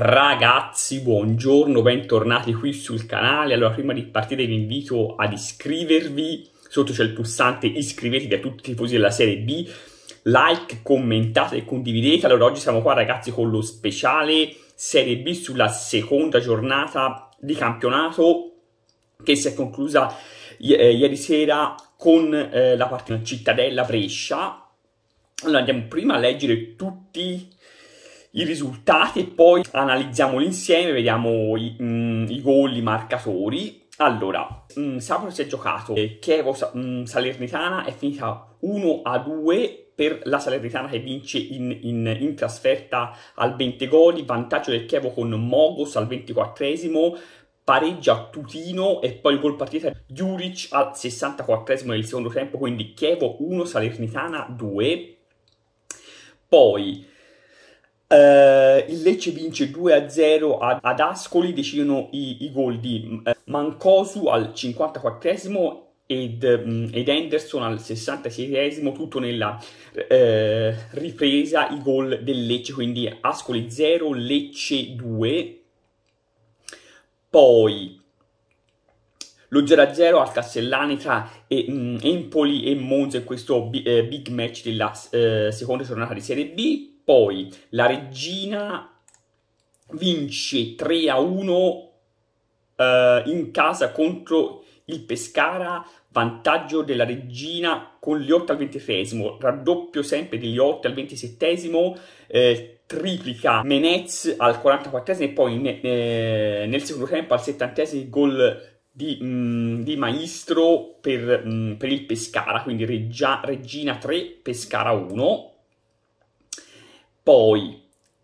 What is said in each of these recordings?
Ragazzi, buongiorno, bentornati qui sul canale. Allora, prima di partire vi invito ad iscrivervi. Sotto c'è il pulsante iscrivetevi a tutti i tifosi della serie B. Like, commentate e condividete. Allora, oggi siamo qua ragazzi con lo speciale Serie B sulla seconda giornata di campionato che si è conclusa eh, ieri sera con eh, la partita Cittadella-Brescia. Allora, andiamo prima a leggere tutti i risultati e poi analizziamoli insieme, vediamo i, mm, i gol, i marcatori. Allora, mh, mm, Sapro si è giocato eh, Chievo mh, mm, Salernitana è finita 1 a 2 per la Salernitana che vince in, in, in trasferta al 20 gol, vantaggio del Chievo con Mogos al 24esimo, pareggia Tutino e poi il gol partita Juric al 64esimo del secondo tempo, quindi Chievo 1, Salernitana 2. Poi eh, il Lecce vince 2-0 ad, ad Ascoli, decidono i, i gol di eh, Mancosu al 54esimo ed, mm, ed, Anderson al 66esimo, tutto nella eh, ripresa, i gol del Lecce, quindi Ascoli 0, Lecce 2. Poi lo 0-0 al Castellani tra e, mh, mm, Empoli e Monza in questo bi- eh, big match della eh, seconda giornata di Serie B. Poi la regina vince 3 a 1 eh, in casa contro il Pescara, vantaggio della regina con gli 8 al ventesimo, raddoppio sempre degli 8 al ventisettesimo, eh, triplica Menez al 44 esimo e poi ne, eh, nel secondo tempo al settantesimo gol di, mh, mm, di Maestro per, mh, mm, per, il Pescara, quindi reggia, regina 3, Pescara 1. Poi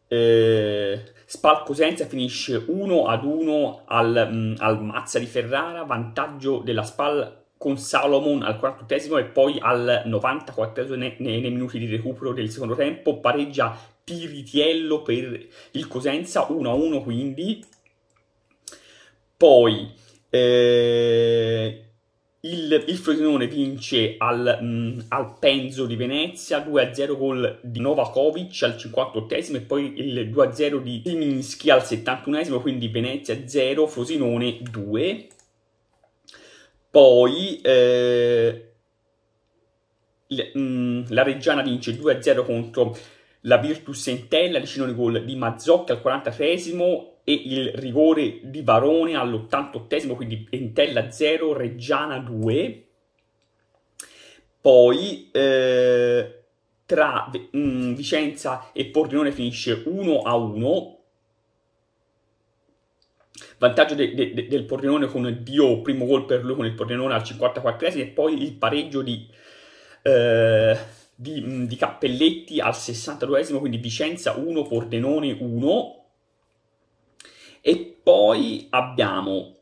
eh, Spalco Senza finisce 1 ad 1 al, mh, mm, al, Mazza di Ferrara, vantaggio della Spal con Salomon al 48 e poi al 94 nei, nei, nei minuti di recupero del secondo tempo, pareggia Tiritiello per il Cosenza 1-1 quindi. Poi eh, il, il, Frosinone vince al, mh, mm, al, Penzo di Venezia 2-0 gol di Novakovic al 58esimo e poi il 2-0 di Timinski al 71esimo, quindi Venezia 0, Frosinone 2. Poi eh, l, mh, mm, la Reggiana vince 2-0 contro la Virtus Entella, 19 gol di Mazzocchi al 43esimo e il rigore di Varone all'88esimo, quindi Entella 0, Reggiana 2. Poi eh, tra mh, mm, Vicenza e Pordenone finisce 1 a 1. Vantaggio de, de, de, del Pordenone con Dio, primo gol per lui con il Pordenone al 54esimo e poi il pareggio di, eh, di, mm, di Cappelletti al 62esimo, quindi Vicenza 1, Pordenone 1 e poi abbiamo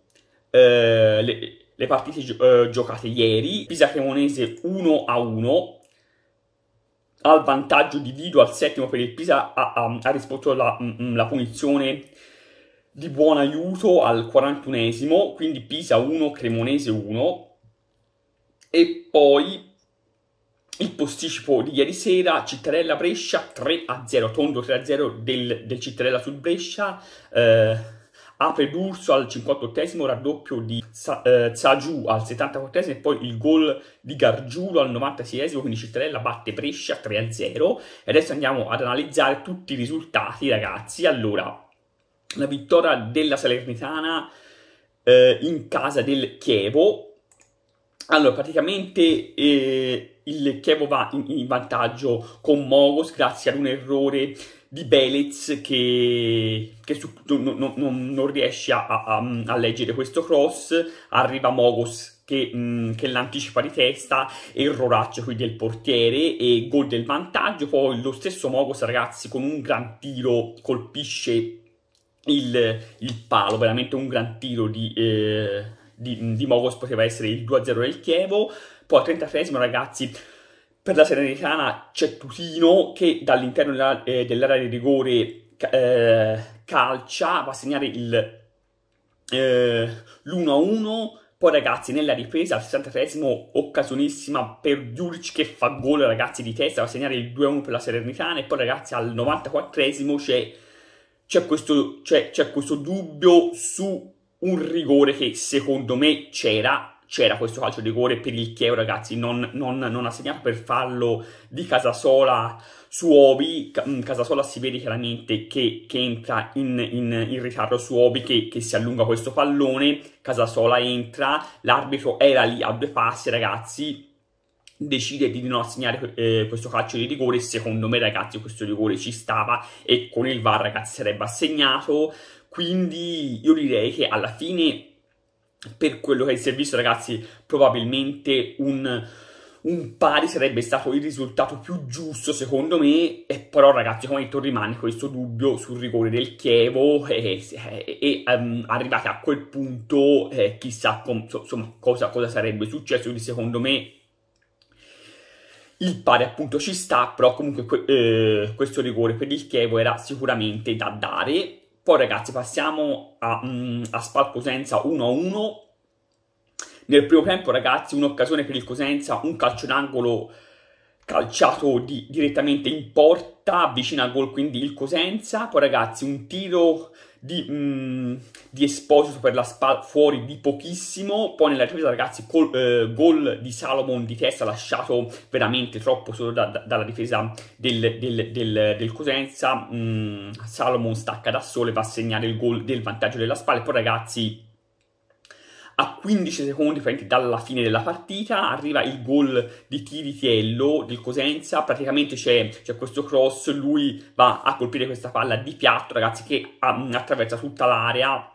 eh, le, le, partite gio- eh, giocate ieri, Pisa Cremonese 1-1, al vantaggio di Vido al settimo perché il Pisa ha, ha, ha risposto la, mm, mm, la, punizione di buon aiuto al 41esimo, quindi Pisa 1, Cremonese 1. E poi il posticipo di ieri sera, Cittadella-Brescia 3-0, tondo 3-0 del, del, Cittadella sul Brescia, eh, apre D'Urso al 58esimo, raddoppio di Sa, eh, Zagiù al 74esimo e poi il gol di Gargiulo al 96esimo, quindi Cittadella batte Brescia 3-0 e adesso andiamo ad analizzare tutti i risultati ragazzi, allora la vittoria della Salernitana eh, in casa del Chievo, allora praticamente... Eh, il Chievo va in, in vantaggio con Mogos grazie ad un errore di Belez che, che su, no, no, non riesce a, a, mm, a, leggere questo cross, arriva Mogos che, mm, che l'anticipa di testa, erroraccio qui del portiere e gol del vantaggio, poi lo stesso Mogos ragazzi con un gran tiro colpisce il, il palo, veramente un gran tiro di... Eh, di, di Mogos poteva essere il 2-0 del Chievo, poi al 33esimo, ragazzi, per la Serenitana c'è Tutino che dall'interno eh, dell'area di rigore eh, calcia, va a segnare il, eh, l'1-1. Poi ragazzi nella ripresa al 63esimo occasionissima per Djuric che fa gol ragazzi di testa, va a segnare il 2-1 per la Serenitana e poi ragazzi al 94esimo c'è, c'è, questo, c'è, c'è questo dubbio su un rigore che secondo me c'era c'era questo calcio di rigore per il Chievo, ragazzi, non, non, non ha segnato per fallo di Casasola su Obi, mm, Casasola si vede chiaramente che, che entra in, in, in, ritardo su Obi, che, che, si allunga questo pallone, Casasola entra, l'arbitro era lì a due passi, ragazzi, decide di non assegnare eh, questo calcio di rigore, secondo me ragazzi questo rigore ci stava e con il VAR ragazzi sarebbe assegnato, quindi io direi che alla fine per quello che si è visto, ragazzi, probabilmente un, un, pari sarebbe stato il risultato più giusto, secondo me. E però, ragazzi, come detto, rimane questo dubbio sul rigore del Chievo. E, e, e um, arrivati a quel punto, eh, chissà com, insomma, cosa, cosa sarebbe successo. Quindi, secondo me, il pari appunto ci sta, però comunque eh, questo rigore per il Chievo era sicuramente da dare poi ragazzi passiamo a, mh, mm, a Spal Cosenza 1-1. Nel primo tempo ragazzi un'occasione per il Cosenza, un calcio d'angolo calciato di, direttamente in porta, vicino al gol quindi il Cosenza. Poi ragazzi un tiro di, mh, mm, di Esposito per la spalla fuori di pochissimo, poi nella ripresa ragazzi col, eh, gol di Salomon di testa lasciato veramente troppo solo da, da, dalla difesa del, del, del, del Cosenza, mh, mm, Salomon stacca da sole, va a segnare il gol del vantaggio della spalla e poi ragazzi a 15 secondi dalla fine della partita arriva il gol di Tiritiello del Cosenza, praticamente c'è, c'è, questo cross, lui va a colpire questa palla di piatto, ragazzi, che mm, attraversa tutta l'area,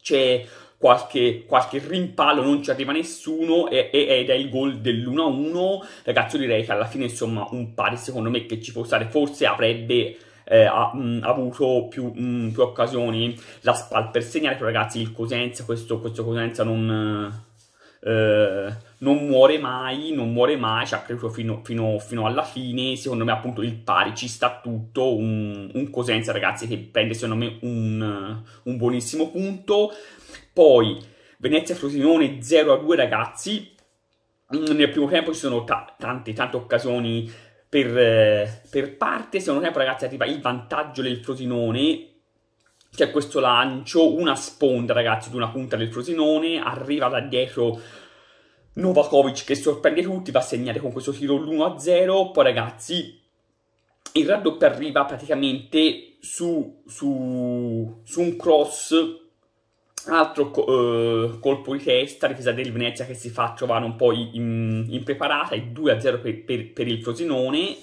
c'è qualche, qualche rimpallo, non ci arriva nessuno e, ed è il gol dell'1-1, ragazzi, io direi che alla fine, insomma, un pari secondo me che ci fosse, forse avrebbe eh, ha, mh, ha, avuto più, mh, più, occasioni la SPAL per segnare, però ragazzi il Cosenza, questo, questo Cosenza non... Eh, non muore mai, non muore mai, ci ha creduto fino, fino, fino, alla fine, secondo me appunto il pari ci sta tutto, un, un Cosenza ragazzi che prende secondo me un, un buonissimo punto, poi Venezia-Frosinone 0-2 ragazzi, nel primo tempo ci sono t- tante, tante occasioni per, per parte, secondo me, ragazzi, arriva il vantaggio del Frosinone c'è questo lancio, una sponda ragazzi di una punta del Frosinone, arriva da dietro Novakovic che sorprende tutti, va a segnare con questo tiro l'1-0, poi ragazzi il raddoppio arriva praticamente su, su, su un cross Altro eh, colpo di testa, difesa del Venezia che si fa trovare un po' impreparata, il 2-0 per, per, per il Frosinone.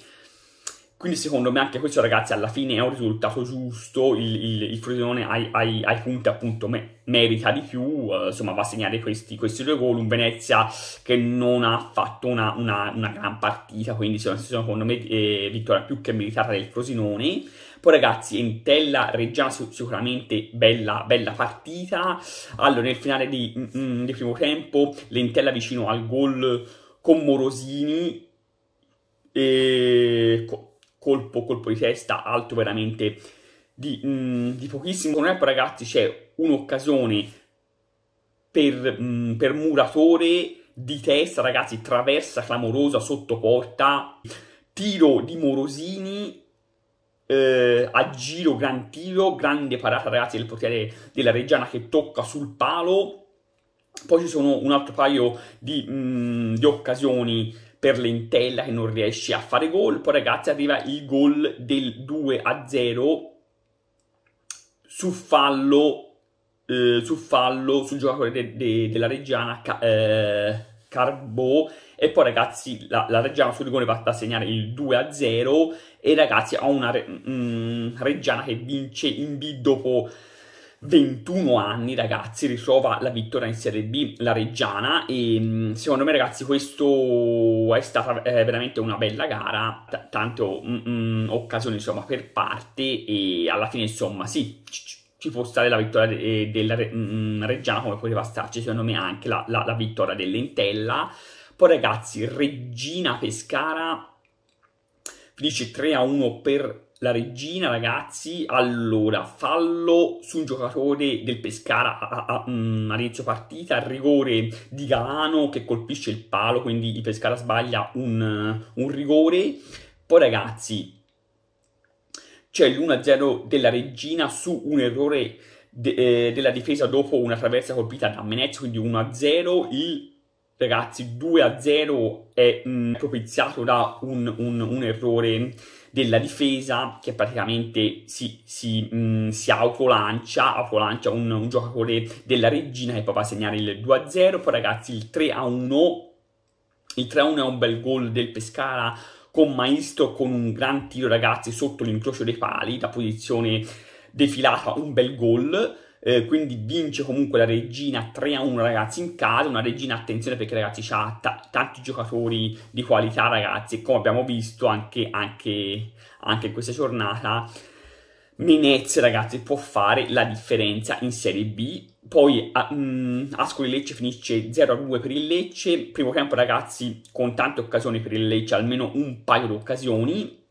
Quindi secondo me anche questo ragazzi alla fine è un risultato giusto, il, il, il Frosinone ai, ai, ai, punti appunto me, merita di più, eh, insomma va a segnare questi, questi, due gol, un Venezia che non ha fatto una, una, una gran partita, quindi secondo me è eh, vittoria più che meritata del Frosinone. Poi ragazzi, Entella Reggiana sicuramente bella, bella partita. Allora, nel finale di, mm, mm, di primo tempo, Lentella vicino al gol con Morosini. E colpo, colpo di testa alto veramente di, mm, di pochissimo. Con me, ragazzi, c'è un'occasione per, mm, per Muratore di testa, ragazzi, traversa clamorosa sotto porta, tiro di Morosini eh, a giro gran tiro, grande parata ragazzi del portiere della Reggiana che tocca sul palo. Poi ci sono un altro paio di, mh, mm, di occasioni per l'entella che non riesce a fare gol. Poi ragazzi arriva il gol del 2 0 su fallo, eh, su fallo sul giocatore de, de, della Reggiana, ca, eh, Carbò e poi, ragazzi, la, la Reggiana sul rigore va a segnare il 2-0. E ragazzi, ho una mh, mm, Reggiana che vince in B dopo 21 anni, ragazzi, ritrova la vittoria in Serie B, la Reggiana. E mm, secondo me, ragazzi, questo è stata eh, veramente una bella gara. T- tante mh, mm, mh, occasioni, insomma, per parte. E alla fine, insomma, sì. C- ci può stare la vittoria eh, della Reggiana come poteva starci secondo me anche la, la, la vittoria dell'Entella poi ragazzi, Regina Pescara, finisce 3 a 1 per la regina, ragazzi. Allora, fallo su un giocatore del Pescara a, a, mm, all'inizio partita, rigore di Galano che colpisce il palo, quindi il Pescara sbaglia un, un rigore. Poi, ragazzi, c'è l'1-0 della regina su un errore de, eh, della difesa dopo una traversa colpita da Menez, quindi 1-0. Il ragazzi, 2 a 0 è mh, mm, propiziato da un, un, un, errore della difesa che praticamente si, si, mh, mm, si autolancia, autolancia un, un, giocatore della regina che poi va a segnare il 2 a 0, poi ragazzi il 3 a 1, il 3 a 1 è un bel gol del Pescara con Maestro con un gran tiro ragazzi sotto l'incrocio dei pali, da posizione defilata, un bel gol, eh, quindi vince comunque la regina 3 a 1 ragazzi in casa, una regina attenzione perché ragazzi ha t- tanti giocatori di qualità ragazzi, come abbiamo visto anche, anche, anche in questa giornata Menez ragazzi può fare la differenza in Serie B, poi a, ah, um, mm, Ascoli Lecce finisce 0-2 a per il Lecce, primo campo ragazzi con tante occasioni per il Lecce, almeno un paio di occasioni,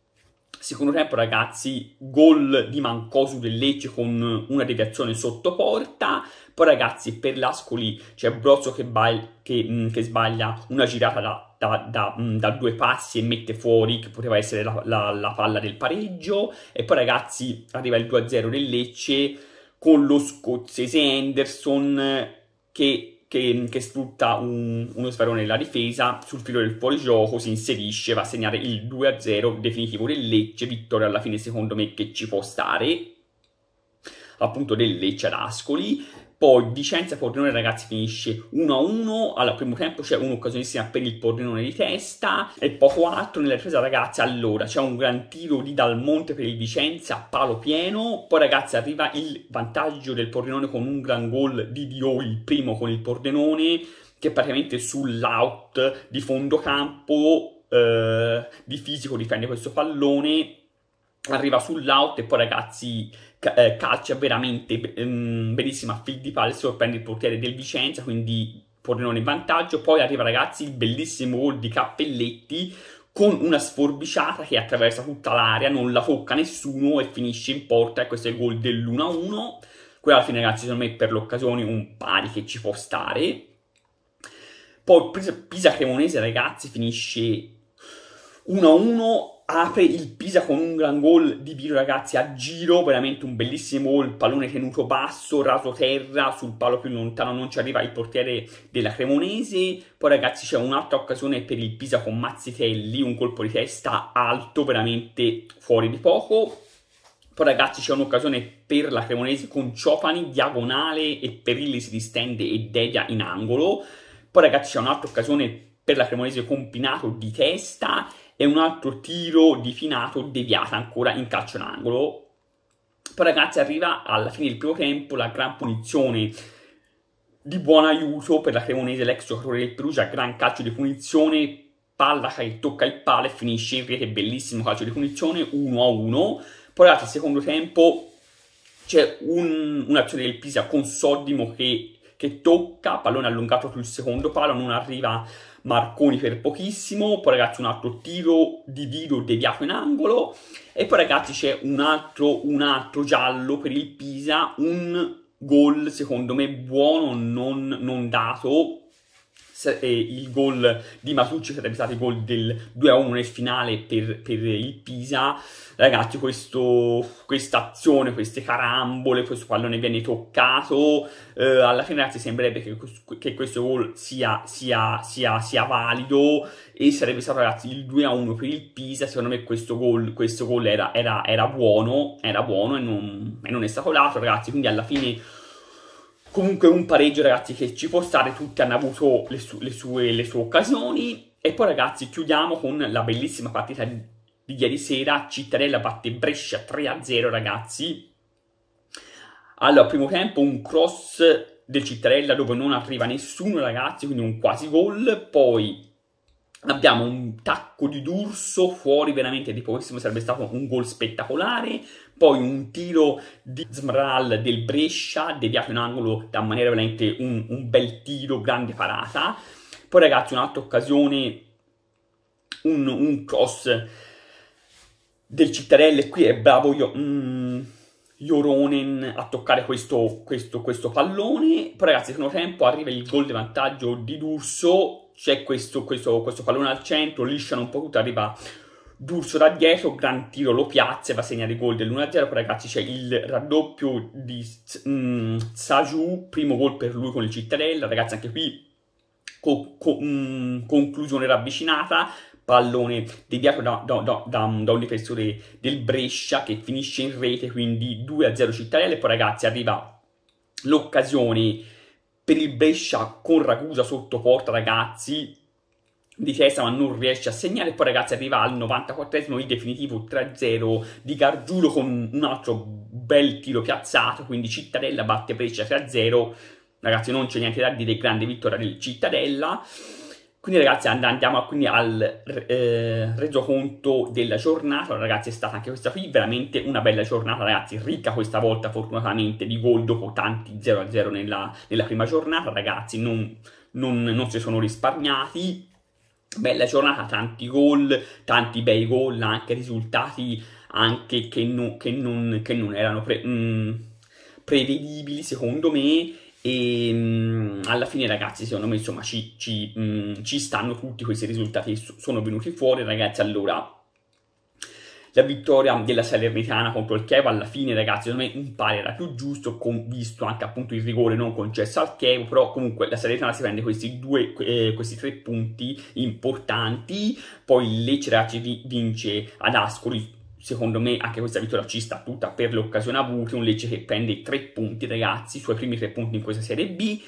Secondo tempo, ragazzi, gol di Mancosu del Lecce con una deviazione sotto porta. Poi, ragazzi, per l'Ascoli c'è Brozzo che, che, mm, che sbaglia una girata da da, da, mm, da, due passi e mette fuori che poteva essere la, la, la, palla del pareggio e poi ragazzi arriva il 2-0 del Lecce con lo scozzese Henderson che che, che sfrutta un, uno sferone nella difesa sul filo del fuorigioco, si inserisce, va a segnare il 2-0 definitivo del Lecce, vittoria alla fine secondo me che ci può stare, appunto del Lecce ad Ascoli, poi Vicenza Pordenone, ragazzi, finisce 1-1. Al primo tempo c'è un'occasionissima per il Pordenone di testa e poco altro nella ripresa, ragazzi. Allora c'è un gran tiro di Dalmonte per il Vicenza, palo pieno. Poi, ragazzi, arriva il vantaggio del Pordenone con un gran gol di Dio, il primo con il Pordenone, che praticamente sull'out di fondo campo eh, di fisico difende questo pallone arriva sull'out e poi ragazzi calcia eh, veramente bellissima mm, fil di palle sorprende il portiere del Vicenza, quindi Pordenone in vantaggio, poi arriva ragazzi il bellissimo gol di Cappelletti con una sforbiciata che attraversa tutta l'area, non la tocca nessuno e finisce in porta e questo è il gol dell'1-1. Quello alla fine ragazzi secondo me per l'occasione un pari che ci può stare. Poi Pisa Cremonese ragazzi finisce 1-1 apre il Pisa con un gran gol di Biro ragazzi a giro, veramente un bellissimo gol, pallone tenuto basso, raso terra, sul palo più lontano non ci arriva il portiere della Cremonese, poi ragazzi c'è un'altra occasione per il Pisa con Mazzitelli, un colpo di testa alto, veramente fuori di poco, poi ragazzi c'è un'occasione per la Cremonese con Ciopani, diagonale e Perilli si distende e devia in angolo, poi ragazzi c'è un'altra occasione per la Cremonese con Pinato di testa e un altro tiro di Finato deviata ancora in calcio d'angolo. Poi ragazzi arriva alla fine del primo tempo la gran punizione di buon aiuto per la Cremonese, l'ex giocatore del Perugia, gran calcio di punizione, palla che tocca il palo e finisce in rete, bellissimo calcio di punizione, 1-1. Poi ragazzi al secondo tempo c'è un, un'azione del Pisa con Soddimo che, che tocca, pallone allungato sul secondo palo, non arriva Marconi per pochissimo, poi ragazzi un altro tiro di Dido deviato in angolo e poi ragazzi c'è un altro, un altro giallo per il Pisa, un gol secondo me buono non, non dato eh, il gol di Matucci sarebbe stato il gol del 2-1 nel finale per, per il Pisa. Ragazzi, questa azione, queste carambole, questo pallone viene toccato. Eh, alla fine, ragazzi, sembrerebbe che, che questo gol sia, sia, sia, sia, valido. E sarebbe stato, ragazzi, il 2-1 per il Pisa. Secondo me questo gol, questo gol era, era, era, buono, era buono e non, e non è stato dato, ragazzi. Quindi alla fine Comunque un pareggio ragazzi che ci può stare, tutti hanno avuto le, su- le, sue, le sue occasioni. E poi ragazzi chiudiamo con la bellissima partita di, di ieri sera, Cittadella batte Brescia 3-0 ragazzi. Allora, primo tempo un cross del Cittadella dove non arriva nessuno ragazzi, quindi un quasi gol, poi abbiamo un tacco di D'Urso fuori veramente di pochissimo, sarebbe stato un gol spettacolare, poi un tiro di Smral del Brescia deviato in angolo da maniera veramente un, un bel tiro, grande parata. Poi ragazzi un'altra occasione, un, un cross del Cittarelle, qui è bravo io... Mm. Joronen a toccare questo, questo, questo pallone. Poi, ragazzi, secondo tempo arriva il gol di vantaggio di D'Urso. C'è questo, questo, questo pallone al centro, lisciano un po' tutto, arriva D'Urso da dietro, gran tiro lo piazza e va a segnare i gol dell'1-0. Poi Ragazzi, c'è il raddoppio di mm, Saju, primo gol per lui con il Cittadella. Ragazzi, anche qui co- co- mm, conclusione ravvicinata. Pallone deviato da, da, da, da, un difensore del Brescia che finisce in rete, quindi 2-0 Cittadella. E poi, ragazzi, arriva l'occasione per il Brescia con Ragusa sotto porta, ragazzi di testa ma non riesce a segnare e poi ragazzi arriva al 94esimo il definitivo 3-0 di Gargiulo con un altro bel tiro piazzato quindi Cittadella batte Brescia 3-0 ragazzi non c'è niente da dire grande vittoria del Cittadella quindi ragazzi andiamo quindi al eh, resoconto della giornata, allora, ragazzi è stata anche questa qui veramente una bella giornata ragazzi, ricca questa volta fortunatamente di gol dopo tanti 0-0 nella, nella prima giornata ragazzi, non, non, non si sono risparmiati, bella giornata, tanti gol, tanti bei gol, anche risultati anche che, no, che, non, che non, erano pre, mh, mm, prevedibili secondo me e mh, mm, alla fine ragazzi secondo me insomma ci, ci, mh, mm, ci stanno tutti questi risultati che sono venuti fuori ragazzi allora la vittoria della Salernitana contro il Chievo alla fine ragazzi secondo me un pari era più giusto con, visto anche appunto il rigore non concesso al Chievo però comunque la Salernitana si prende questi due eh, questi tre punti importanti poi il Lecce ragazzi vince ad Ascoli secondo me anche questa vittoria ci sta tutta per l'occasione avuta. un Lecce che prende tre punti ragazzi i suoi primi tre punti in questa Serie B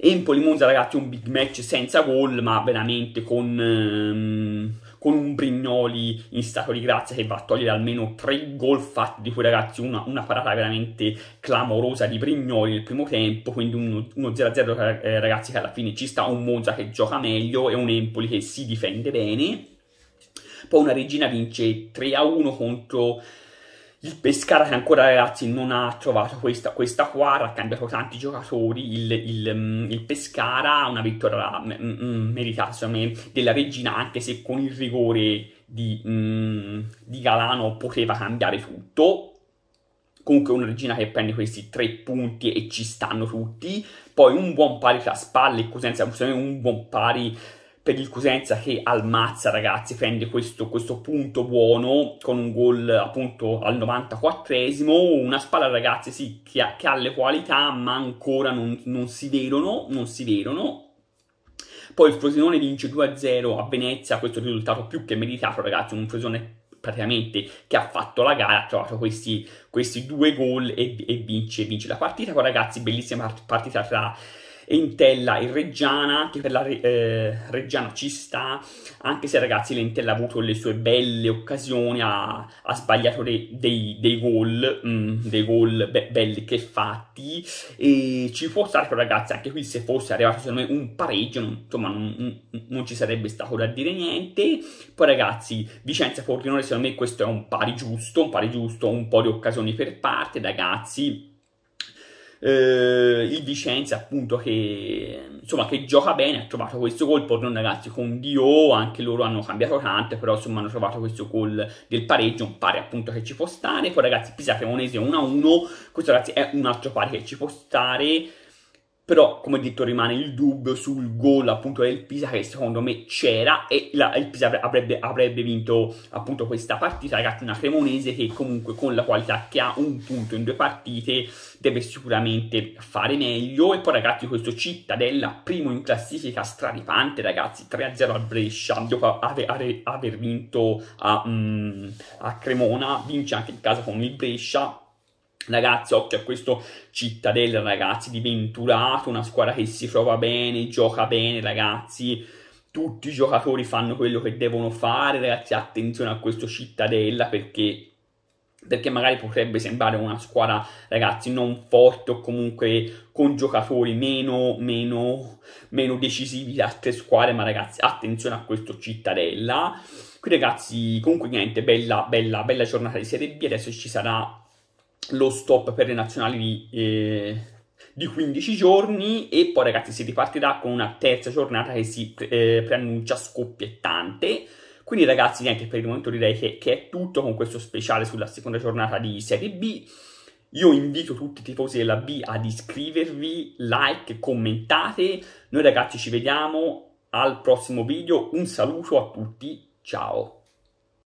Empoli Monza ragazzi un big match senza gol ma veramente con ehm, con un Brignoli in stato di grazia che va a togliere almeno tre gol fatti, di cui ragazzi una, una parata veramente clamorosa di Brignoli nel primo tempo, quindi uno, uno 0-0 eh, eh, ragazzi che alla fine ci sta un Monza che gioca meglio e un Empoli che si difende bene. Poi una regina vince 3-1 contro il Pescara che ancora ragazzi non ha trovato questa, questa quadra, ha cambiato tanti giocatori, il, il, mm, il Pescara ha una vittoria m- mm, m- mm, meritata secondo me della Regina anche se con il rigore di, m- di Galano poteva cambiare tutto, comunque una regina che prende questi tre punti e ci stanno tutti. Poi un buon pari tra spalle e Cosenza, un buon pari per il Cusenza che almazza ragazzi, prende questo, questo punto buono con un gol appunto al 94esimo, una spalla ragazzi sì, che ha, che ha, le qualità ma ancora non, non si vedono, non si vedono, poi il Frosinone vince 2-0 a Venezia, questo risultato più che meritato ragazzi, un Frosinone praticamente che ha fatto la gara, ha trovato questi, questi due gol e, e vince, vince, la partita, con ragazzi bellissima partita tra Entella e reggiana, anche per la eh, reggiana ci sta, anche se ragazzi l'Entella ha avuto le sue belle occasioni, ha, ha sbagliato dei, dei, dei gol, mm, dei gol be- belli che fatti, e ci può stare però ragazzi, anche qui se fosse arrivato secondo me un pareggio, non, insomma non, non, ci sarebbe stato da dire niente, poi ragazzi Vicenza Fortinone secondo me questo è un pari giusto, un pari giusto, un po' di occasioni per parte ragazzi, eh, il Vicenza appunto che, insomma, che gioca bene ha trovato questo gol pardon ragazzi con Dio anche loro hanno cambiato tanto però insomma hanno trovato questo gol del pareggio un pari appunto che ci può stare poi ragazzi Pisa Cremonese 1-1 questo ragazzi è un altro pari che ci può stare però come detto rimane il dubbio sul gol appunto del Pisa che secondo me c'era e la, il Pisa avrebbe, avrebbe, vinto appunto questa partita ragazzi una Cremonese che comunque con la qualità che ha un punto in due partite deve sicuramente fare meglio e poi ragazzi questo Cittadella primo in classifica straripante ragazzi 3-0 a Brescia dopo aver, aver, aver vinto a, um, a Cremona vince anche il caso con il Brescia Ragazzi, occhio a questo Cittadella, ragazzi, di Venturato, una squadra che si trova bene, gioca bene, ragazzi. Tutti i giocatori fanno quello che devono fare, ragazzi, attenzione a questo Cittadella perché perché magari potrebbe sembrare una squadra, ragazzi, non forte o comunque con giocatori meno, meno, meno decisivi di altre squadre, ma ragazzi, attenzione a questo Cittadella. Qui ragazzi, comunque niente, bella, bella, bella giornata di Serie B, adesso ci sarà lo stop per le nazionali di, eh, di 15 giorni e poi ragazzi si ripartirà con una terza giornata che si eh, preannuncia scoppiettante. Quindi ragazzi niente, per il momento direi che, che è tutto con questo speciale sulla seconda giornata di Serie B. Io invito tutti i tifosi della B ad iscrivervi, like, commentate. Noi ragazzi ci vediamo al prossimo video. Un saluto a tutti, ciao!